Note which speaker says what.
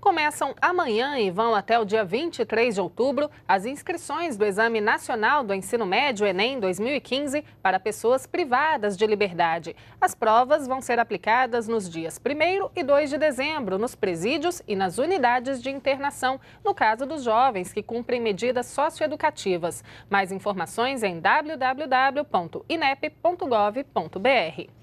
Speaker 1: Começam amanhã e vão até o dia 23 de outubro as inscrições do Exame Nacional do Ensino Médio Enem 2015 para pessoas privadas de liberdade. As provas vão ser aplicadas nos dias 1 e 2 de dezembro, nos presídios e nas unidades de internação, no caso dos jovens que cumprem medidas socioeducativas. Mais informações em www.inep.gov.br.